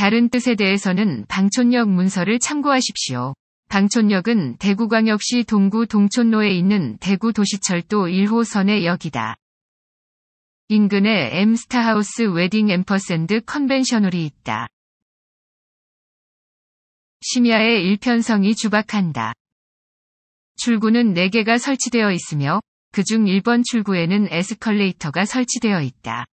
다른 뜻에 대해서는 방촌역 문서를 참고하십시오. 방촌역은 대구광역시 동구 동촌로에 있는 대구도시철도 1호선의 역이다. 인근에 엠스타하우스 웨딩 앰퍼샌드 컨벤셔널이 있다. 심야에 일편성이 주박한다. 출구는 4개가 설치되어 있으며 그 중 1번 출구에는 에스컬레이터가 설치되어 있다.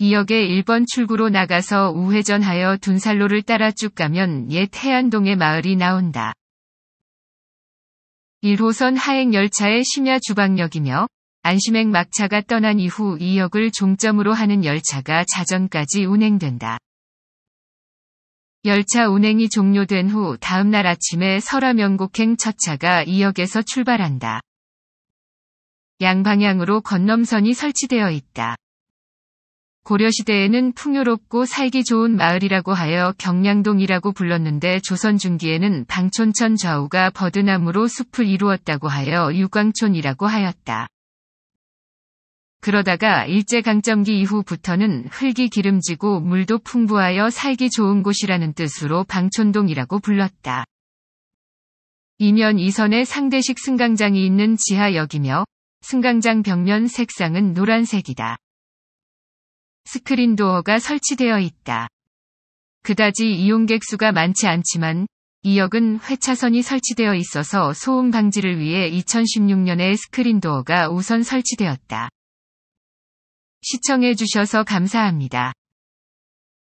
2역의 1번 출구로 나가서 우회전하여 둔살로를 따라 쭉 가면 옛 해안동의 마을이 나온다. 1호선 하행열차의 심야 주방역이며 안심행 막차가 떠난 이후 2 역을 종점으로 하는 열차가 자전까지 운행된다. 열차 운행이 종료된 후 다음날 아침에 설화명곡행 첫 차가 2 역에서 출발한다. 양방향으로 건너선이 설치되어 있다. 고려시대에는 풍요롭고 살기 좋은 마을이라고 하여 경량동이라고 불렀는데 조선 중기에는 방촌천 좌우가 버드나무로 숲을 이루었다고 하여 유광촌이라고 하였다. 그러다가 일제강점기 이후부터는 흙이 기름지고 물도 풍부하여 살기 좋은 곳이라는 뜻으로 방촌동이라고 불렀다. 이면 이선의 상대식 승강장이 있는 지하역이며 승강장 벽면 색상은 노란색이다. 스크린도어가 설치되어 있다. 그다지 이용객 수가 많지 않지만 이 역은 회차선이 설치되어 있어서 소음 방지를 위해 2016년에 스크린도어가 우선 설치되었다. 시청해 주셔서 감사합니다.